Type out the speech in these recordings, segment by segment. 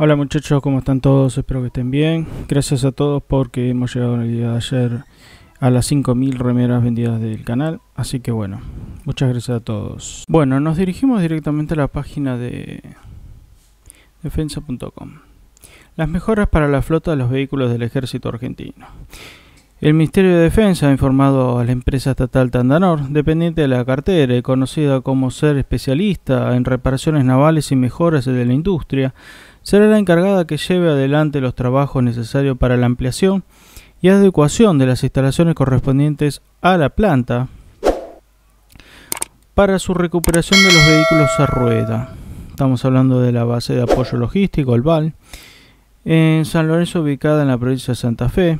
Hola muchachos, ¿cómo están todos? Espero que estén bien. Gracias a todos porque hemos llegado en el día de ayer a las 5.000 remeras vendidas del canal. Así que bueno, muchas gracias a todos. Bueno, nos dirigimos directamente a la página de defensa.com. Las mejoras para la flota de los vehículos del ejército argentino. El Ministerio de Defensa ha informado a la empresa estatal Tandanor, dependiente de la cartera y conocida como ser especialista en reparaciones navales y mejoras de la industria, será la encargada que lleve adelante los trabajos necesarios para la ampliación y adecuación de las instalaciones correspondientes a la planta para su recuperación de los vehículos a rueda. Estamos hablando de la base de apoyo logístico, el VAL, en San Lorenzo ubicada en la provincia de Santa Fe,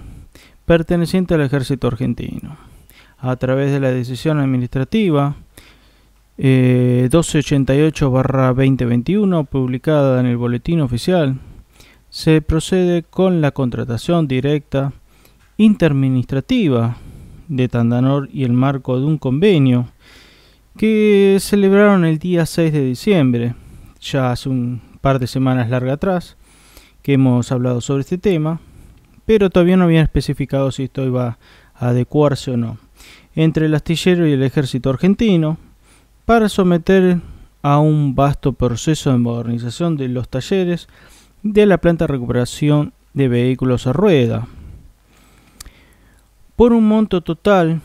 perteneciente al ejército argentino. A través de la decisión administrativa 1288-2021, eh, publicada en el Boletín Oficial, se procede con la contratación directa interministrativa de Tandanor y el marco de un convenio que celebraron el día 6 de diciembre, ya hace un par de semanas larga atrás, que hemos hablado sobre este tema, pero todavía no habían especificado si esto iba a adecuarse o no. Entre el astillero y el ejército argentino, para someter a un vasto proceso de modernización de los talleres de la planta de recuperación de vehículos a rueda por un monto total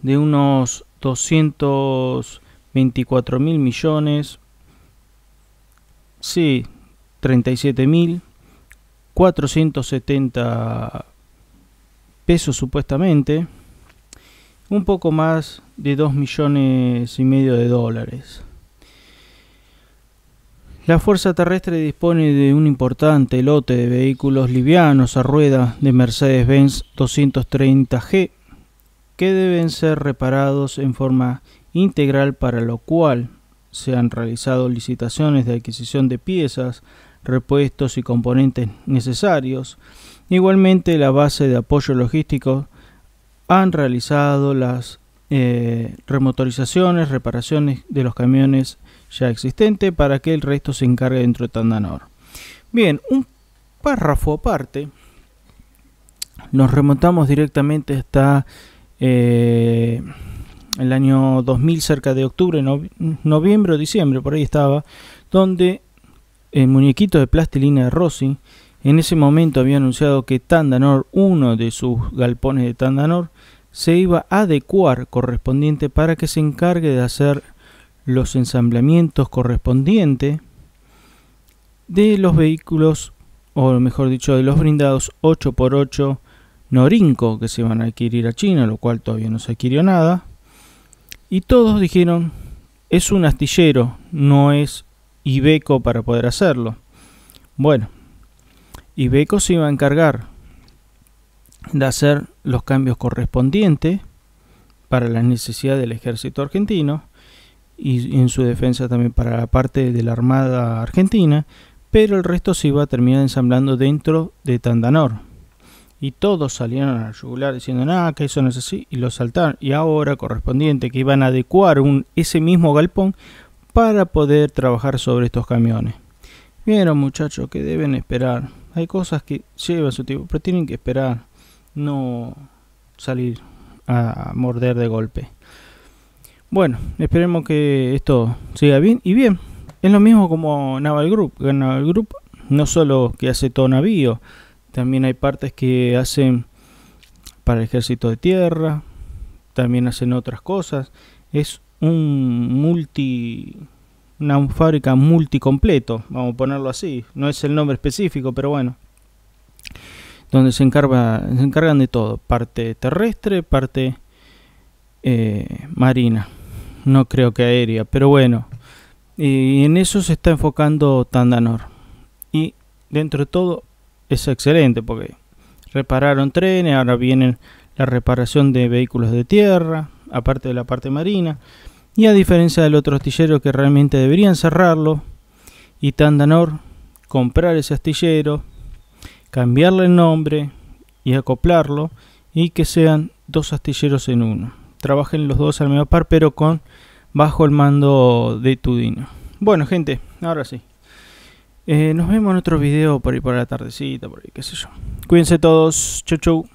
de unos 224 mil millones sí 37 mil pesos supuestamente un poco más de 2 millones y medio de dólares. La Fuerza Terrestre dispone de un importante lote de vehículos livianos a rueda de Mercedes-Benz 230G que deben ser reparados en forma integral para lo cual se han realizado licitaciones de adquisición de piezas, repuestos y componentes necesarios. Igualmente la base de apoyo logístico han realizado las eh, remotorizaciones, reparaciones de los camiones ya existentes para que el resto se encargue dentro de Tandanor. Bien, un párrafo aparte, nos remontamos directamente hasta eh, el año 2000, cerca de octubre, noviembre o diciembre, por ahí estaba, donde el muñequito de plastilina de Rossi en ese momento había anunciado que Tandanor, uno de sus galpones de Tandanor, se iba a adecuar correspondiente para que se encargue de hacer los ensamblamientos correspondientes de los vehículos, o mejor dicho, de los brindados 8x8 Norinco que se van a adquirir a China, lo cual todavía no se adquirió nada. Y todos dijeron, es un astillero, no es Ibeco para poder hacerlo. Bueno, y Beco se iba a encargar de hacer los cambios correspondientes para las necesidades del ejército argentino y en su defensa también para la parte de la Armada Argentina, pero el resto se iba a terminar ensamblando dentro de Tandanor. Y todos salieron a yugular diciendo, nada, que eso no es así, y lo saltaron. Y ahora correspondiente que iban a adecuar un, ese mismo galpón para poder trabajar sobre estos camiones. Vieron muchachos que deben esperar hay cosas que llevan su tiempo, pero tienen que esperar, no salir a morder de golpe. Bueno, esperemos que esto siga bien y bien. Es lo mismo como Naval Group. Naval Group no solo que hace todo navío, también hay partes que hacen para el ejército de tierra, también hacen otras cosas. Es un multi una fábrica multicompleto, vamos a ponerlo así, no es el nombre específico, pero bueno, donde se, encarga, se encargan de todo, parte terrestre, parte eh, marina, no creo que aérea, pero bueno, y en eso se está enfocando Tandanor. Y dentro de todo es excelente porque repararon trenes, ahora vienen la reparación de vehículos de tierra, aparte de la parte marina. Y a diferencia del otro astillero que realmente deberían cerrarlo, y Tandanor comprar ese astillero, cambiarle el nombre y acoplarlo y que sean dos astilleros en uno. Trabajen los dos al mismo par pero con bajo el mando de Tudino. Bueno gente, ahora sí. Eh, nos vemos en otro video por ahí por la tardecita, por ahí, qué sé yo. Cuídense todos, chau chau.